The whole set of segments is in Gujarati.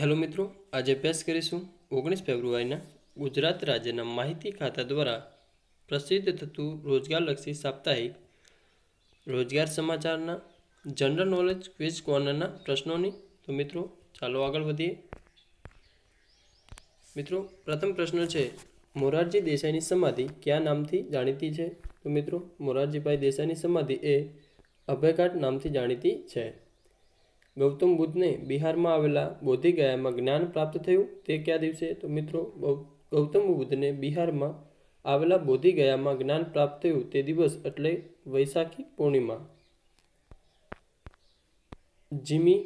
હેલો મિત્રો આજે અભ્યાસ કરીશું ઓગણીસ ફેબ્રુઆરીના ગુજરાત રાજ્યના માહિતી ખાતા દ્વારા પ્રસિદ્ધ થતું રોજગારલક્ષી સાપ્તાહિક રોજગાર સમાચારના જનરલ નોલેજ ક્વિઝ કોર્નરના પ્રશ્નોની તો મિત્રો ચાલો આગળ વધીએ મિત્રો પ્રથમ પ્રશ્ન છે મોરારજી દેસાઈની સમાધિ કયા નામથી જાણીતી છે તો મિત્રો મોરારજીભાઈ દેસાઈની સમાધિ એ અભયઘાટ નામથી જાણીતી છે ગૌતમ બુદ્ધને બિહારમાં આવેલા બોધિગયામાં જ્ઞાન પ્રાપ્ત થયું તે કયા દિવસે તો મિત્રો ગૌતમ બુદ્ધને બિહારમાં આવેલા બોધિગયામાં જ્ઞાન પ્રાપ્ત થયું તે દિવસ એટલે વૈશાખી પૂર્ણિમા જીમી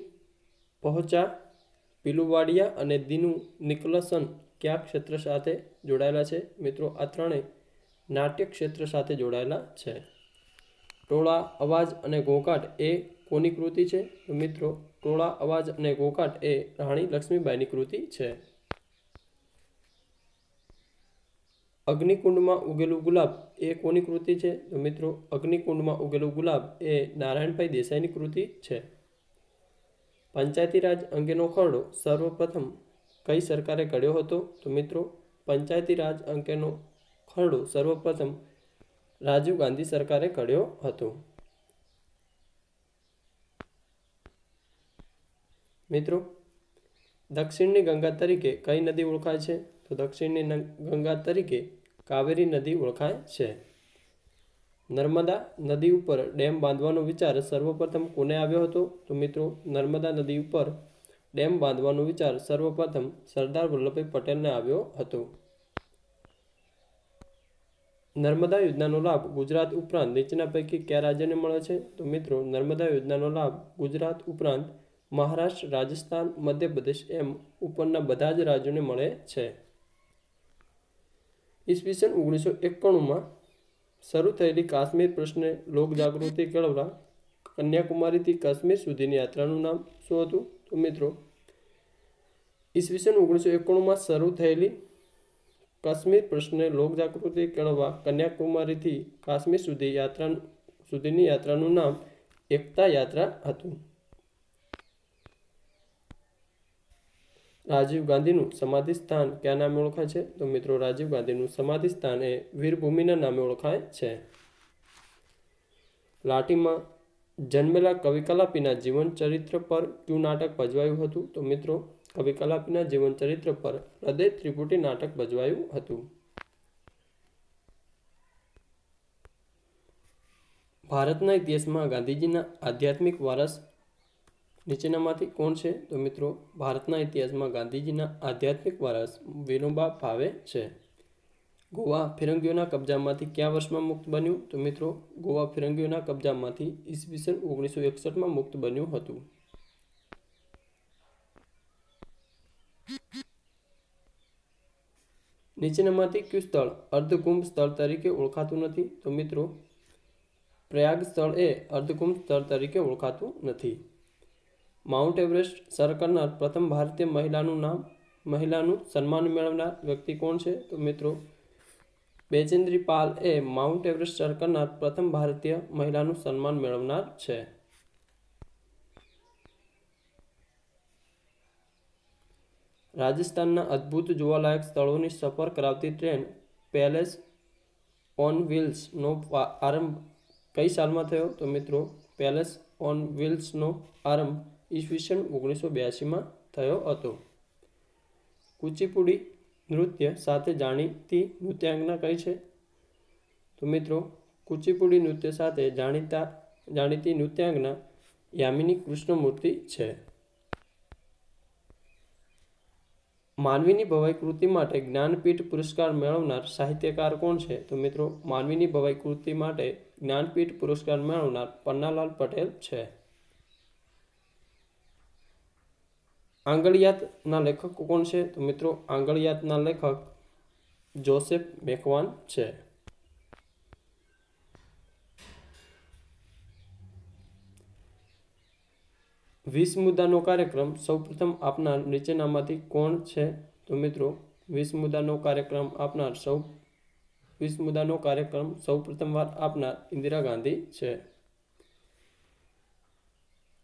પહોંચા પિલુવાડિયા અને દિનુ નિકલસન કયા ક્ષેત્ર સાથે જોડાયેલા છે મિત્રો આ ત્રણેય નાટ્ય ક્ષેત્ર સાથે જોડાયેલા છે ટોળા અવાજ અને ઘોંઘાટ એ કોની કૃતિ છે તો મિત્રો ટોળા અવાજ અને ઘોઘાટ એ રાણી લક્ષ્મીબાઈની કૃતિ છે અગ્નિકુંડમાં ઉગેલું ગુલાબ એ કોની કૃતિ છે તો મિત્રો અગ્નિકુંડમાં ઉગેલું ગુલાબ એ નારાયણભાઈ દેસાઈની કૃતિ છે પંચાયતી રાજ અંગેનો ખરડો સર્વપ્રથમ કઈ સરકારે ઘડ્યો હતો તો મિત્રો પંચાયતી રાજ અંગેનો ખરડો સર્વપ્રથમ રાજીવ ગાંધી સરકારે ઘડ્યો હતો મિત્રો દક્ષિણની ગંગા તરીકે કઈ નદી ઓળખાય છે તો દક્ષિણની ગંગા તરીકે કાવેરી નદી ઓળખાય છે નર્મદા નદી ઉપર ડેમ બાંધવાનો વિચાર સર્વપ્રથમ કોને આવ્યો હતો તો મિત્રો નર્મદા નદી ઉપર ડેમ બાંધવાનો વિચાર સર્વપ્રથમ સરદાર વલ્લભભાઈ પટેલને આવ્યો હતો નર્મદા યોજનાનો લાભ ગુજરાત ઉપરાંત નીચેના પૈકી કયા રાજ્યને મળે છે તો મિત્રો નર્મદા યોજનાનો લાભ ગુજરાત ઉપરાંત મહારાષ્ટ્ર રાજસ્થાન મધ્યપ્રદેશ એમ ઉપરના બધા જ રાજ્યોને મળે છે ઈસવીસન ઓગણીસો એકાણુંમાં શરૂ થયેલી કાશ્મીર પ્રશ્ને લોક જાગૃતિ કેળવવા કન્યાકુમારીથી કાશ્મીર સુધીની યાત્રાનું નામ શું હતું તો મિત્રો ઈસવીસન ઓગણીસો એકાણુંમાં શરૂ થયેલી કાશ્મીર પ્રશ્ને જાગૃતિ કેળવવા કન્યાકુમારીથી કાશ્મીર સુધી યાત્રા સુધીની યાત્રાનું નામ એકતા યાત્રા હતું રાજીવ ગાંધીનું સમાધિ સ્થાન ક્યાં નામે ઓળખાય છે તો મિત્રો રાજીવ ગાંધીનું સમાધિ સ્થાન એ વીરભૂમિના નામે ઓળખાય છે લાઠીમાં જન્મેલા કવિ કલાપીના જીવન ચરિત્ર પર કયું નાટક ભજવાયું હતું તો મિત્રો કવિ કલાપીના જીવન ચરિત્ર પર હૃદય ત્રિપુટી નાટક ભજવાયું હતું ભારતના ઇતિહાસમાં ગાંધીજીના આધ્યાત્મિક વારસ નીચેનામાંથી કોણ છે તો મિત્રો ભારતના ઇતિહાસમાં ગાંધીજીના આધ્યાત્મિક વારસ વિનોબા ભાવે છે ગોવા ફિરંગીઓના કબજામાંથી કયા વર્ષમાં મુક્ત બન્યું તો મિત્રો ગોવા ફિરંગીઓના કબજામાંથી ઈસવીસન ઓગણીસો એકસઠમાં મુક્ત બન્યું હતું નીચેનામાંથી કયું સ્થળ અર્ધકુંભ સ્થળ તરીકે ઓળખાતું નથી તો મિત્રો પ્રયાગ સ્થળ એ અર્ધકુંભ સ્થળ તરીકે ઓળખાતું નથી માઉન્ટ એવરેસ્ટ સર કરનાર પ્રથમ ભારતીય મહિલાનું નામ મહિલાનું સન્માન મેળવનાર વ્યક્તિ કોણ છે તો મિત્રો બેચેન્દ્રી પાલ એ માઉન્ટ એવરેસ્ટ સર કરનાર પ્રથમ ભારતીય મહિલાનું સન્માન મેળવનાર છે રાજસ્થાનના અદ્ભુત જોવાલાયક સ્થળોની સફર કરાવતી ટ્રેન પેલેસ ઓન વ્હીલ્સનો આરંભ કઈ સાલમાં થયો તો મિત્રો પેલેસ ઓન વ્હીલ્સનો આરંભ ઈસવીસન ઓગણીસો બ્યાસીમાં થયો હતો કુચીપુડી નૃત્ય સાથે જાણીતી નૃત્યાંગના કઈ છે તો મિત્રો કુચીપુડી નૃત્ય સાથે જાણીતા જાણીતી નૃત્યાંગના યામિની કૃષ્ણમૂર્તિ છે માનવીની ભવાઈ કૃતિ માટે જ્ઞાનપીઠ પુરસ્કાર મેળવનાર સાહિત્યકાર કોણ છે તો મિત્રો માનવીની ભવાઈ કૃતિ માટે જ્ઞાનપીઠ પુરસ્કાર મેળવનાર પન્નાલાલ પટેલ છે આંગળિયાતના લેખક કોણ છે તો મિત્રો આંગળિયાતના લેખક જોસેફ મેકવાન છે વીસ મુદ્દાનો કાર્યક્રમ સૌપ્રથમ આપનાર નીચેનામાંથી કોણ છે તો મિત્રો વીસ મુદ્દાનો કાર્યક્રમ આપનાર સૌ વીસ મુદ્દાનો કાર્યક્રમ સૌપ્રથમવાર આપનાર ઇન્દિરા ગાંધી છે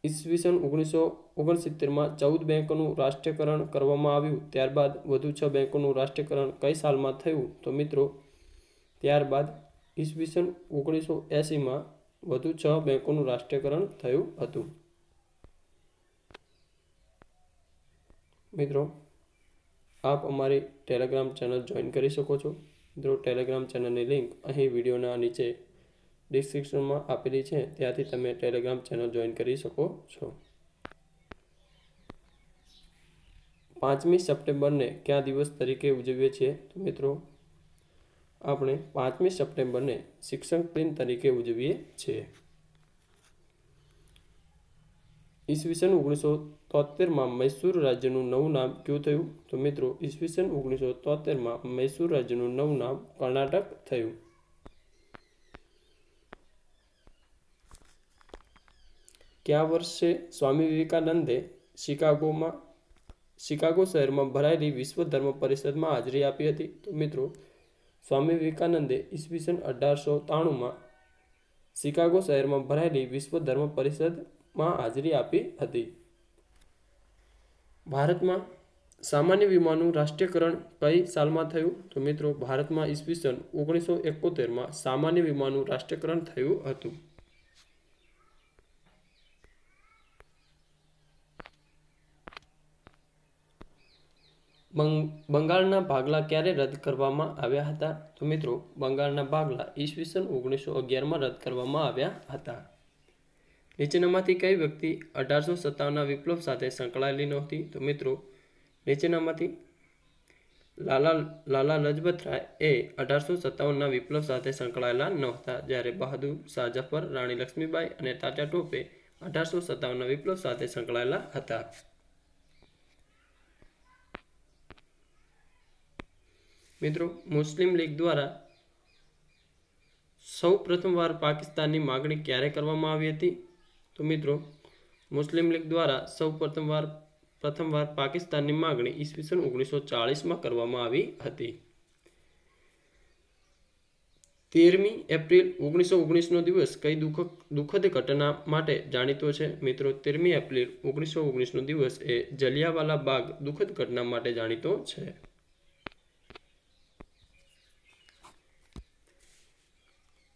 ઈસવીસન ઓગણીસો ઓગણસિત્તેરમાં ચૌદ બેંકોનું રાષ્ટ્રીયકરણ કરવામાં આવ્યું ત્યારબાદ વધુ છ બેંકોનું રાષ્ટ્રીયકરણ કઈ સાલમાં થયું તો મિત્રો ત્યારબાદ ઈસવીસન ઓગણીસો એંસીમાં વધુ છ બેંકોનું રાષ્ટ્રીયકરણ થયું હતું મિત્રો આપ અમારી ટેલિગ્રામ ચેનલ જોઈન કરી શકો છો મિત્રો ટેલિગ્રામ ચેનલની લિંક અહીં વિડીયોના નીચે ડિસ્ક્રિપ્શનમાં આપેલી છે ત્યાંથી તમે ટેલિગ્રામ ચેનલ જોઈન કરી શકો છો પાંચમી સપ્ટેમ્બરને કયા દિવસ તરીકે ઉજવીએ છીએ તો મિત્રો આપણે પાંચમી સપ્ટેમ્બરને શિક્ષક દિન તરીકે ઉજવીએ છીએ ઈસવીસન ઓગણીસો તોતેરમાં મૈસૂર રાજ્યનું નવું નામ કયું થયું તો મિત્રો ઈસવીસન ઓગણીસો તોતેરમાં મૈસૂર રાજ્યનું નવું નામ કર્ણાટક થયું કે વર્ષે સ્વામી વિવેકાનંદે શિકાગોમાં શિકાગો શહેરમાં ભરાયેલી વિશ્વ ધર્મ પરિષદમાં હાજરી આપી હતી તો મિત્રો સ્વામી વિવેકાનંદે ઈસવીસન અઢારસો ત્રાણુંમાં શિકાગો શહેરમાં ભરાયેલી વિશ્વ ધર્મ પરિષદમાં હાજરી આપી હતી ભારતમાં સામાન્ય વીમાનું રાષ્ટ્રીયકરણ કઈ સાલમાં થયું તો મિત્રો ભારતમાં ઈસવીસન ઓગણીસો એકોતેરમાં સામાન્ય વીમાનું રાષ્ટ્રીયકરણ થયું હતું બંગાળના ભાગલા ક્યારે રદ કરવામાં આવ્યા હતા તો મિત્રો બંગાળના ભાગલા ઈસવીસન ઓગણીસો અગિયારમાં રદ કરવામાં આવ્યા હતા નીચેનામાંથી કઈ વ્યક્તિ અઢારસો સત્તાવનના વિપ્લવ સાથે સંકળાયેલી નહોતી તો મિત્રો નીચેનામાંથી લાલા લાલા લજપતરાય એ અઢારસો સત્તાવનના વિપ્લવ સાથે સંકળાયેલા નહોતા જ્યારે બહાદુર શાહ જફર રાણી લક્ષ્મીબાઈ અને તાત્યા ટોપે અઢારસો સત્તાવનના વિપ્લવ સાથે સંકળાયેલા હતા મિત્રો મુસ્લિમ લીગ દ્વારા સૌ પ્રથમવાર પાકિસ્તાનની માગણી ક્યારે કરવામાં આવી હતી તો મિત્રો મુસ્લિમ લીગ દ્વારા સૌ પ્રથમવાર પ્રથમવાર પાકિસ્તાનની માગણી ઈસવીસન ઓગણીસો ચાળીસમાં કરવામાં આવી હતી તેરમી એપ્રિલ ઓગણીસો ઓગણીસનો દિવસ કઈ દુઃખ દુઃખદ ઘટના માટે જાણીતો છે મિત્રો તેરમી એપ્રિલ ઓગણીસો ઓગણીસનો દિવસ એ જલિયાવાલા બાગ દુઃખદ ઘટના માટે જાણીતો છે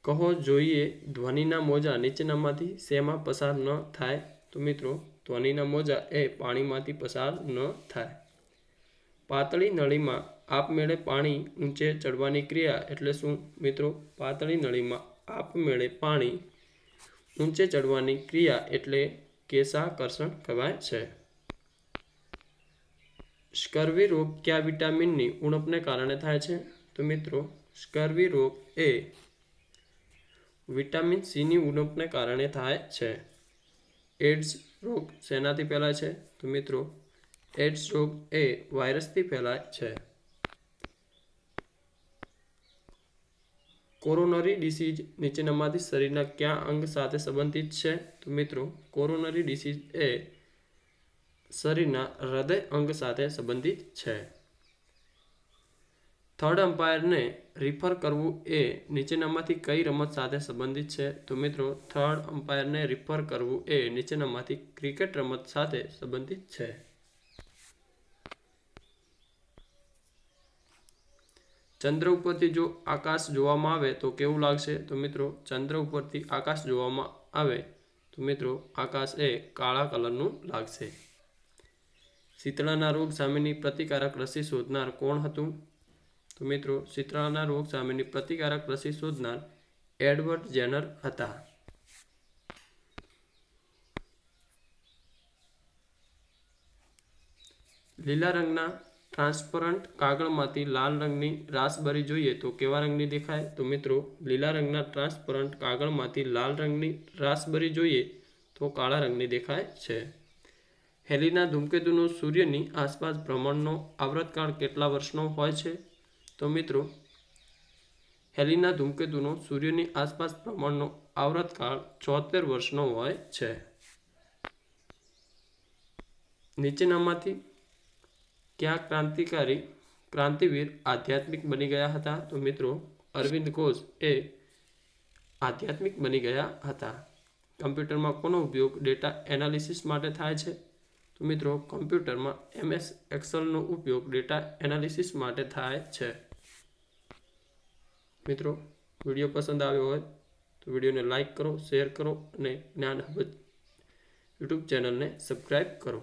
કહો જોઈએ ધ્વનિના મોજા નીચેનામાંથી શેમાં પસાર ન થાય તો મિત્રો ધ્વનિના મોજા એ પાણીમાંથી પસાર ન થાય પાતળી નળીમાં આપમેળે પાણી ઊંચે ચડવાની ક્રિયા એટલે શું મિત્રો પાતળી નળીમાં આપમેળે પાણી ઊંચે ચડવાની ક્રિયા એટલે કેશાકર્ષણ કહેવાય છે સ્કર્વી રોગ કયા વિટામિનની ઉણપને કારણે થાય છે તો મિત્રો સ્કર્વી રોગ એ વિટામિન સીની ઉણપને કારણે થાય છે એડ્સ રોગ શેનાથી ફેલાય છે તો મિત્રો એડ્સ રોગ એ વાયરસથી ફેલાય છે કોરોનરી ડિસીઝ નીચેનામાંથી શરીરના કયા અંગ સાથે સંબંધિત છે તો મિત્રો કોરોનરી ડિસીઝ એ શરીરના હૃદય અંગ સાથે સંબંધિત છે થર્ડ અમ્પાયરને રિફર કરવું એ નીચેનામાંથી કઈ રમત સાથે સંબંધિત છે તો મિત્રો થર્ડ અમ્પાયરને રિફર કરવું એ નીચેનામાંથી ક્રિકેટ રમત સાથે સંબંધિત છે ચંદ્ર ઉપરથી જો આકાશ જોવામાં આવે તો કેવું લાગશે તો મિત્રો ચંદ્ર ઉપરથી આકાશ જોવામાં આવે તો મિત્રો આકાશ એ કાળા કલરનું લાગશે શીતળાના રોગ સામેની પ્રતિકારક રસી શોધનાર કોણ હતું તો મિત્રો શીતળાના રોગ સામેની પ્રતિકારક રસી શોધનાર એડવર્ડ જેનર હતા લીલા રંગના ટ્રાન્સપરન્ટ કાગળમાંથી લાલ રંગની રાસબરી જોઈએ તો કેવા રંગની દેખાય તો મિત્રો લીલા રંગના ટ્રાન્સપરન્ટ કાગળમાંથી લાલ રંગની રાસબરી જોઈએ તો કાળા રંગની દેખાય છે હેલીના ધૂમકેતુનો સૂર્યની આસપાસ ભ્રમણનો આવૃતકાળ કેટલા વર્ષનો હોય છે તો મિત્રો હેલીના ધૂમકેતુનો સૂર્યની આસપાસ પ્રમાણનો આવૃતકાળ છોતેર વર્ષનો હોય છે નીચેનામાંથી ક્યાં ક્રાંતિકારી ક્રાંતિવીર આધ્યાત્મિક બની ગયા હતા તો મિત્રો અરવિંદ ઘોષ એ આધ્યાત્મિક બની ગયા હતા કમ્પ્યુટરમાં કોનો ઉપયોગ ડેટા એનાલિસિસ માટે થાય છે તો મિત્રો કમ્પ્યુટરમાં એમએસ એક્સલનો ઉપયોગ ડેટા એનાલિસિસ માટે થાય છે મિત્રો વિડીયો પસંદ આવ્યો હોય તો વિડીયોને લાઇક કરો શેર કરો અને જ્ઞાન હબ યુટ્યુબ ચેનલને સબસ્ક્રાઈબ કરો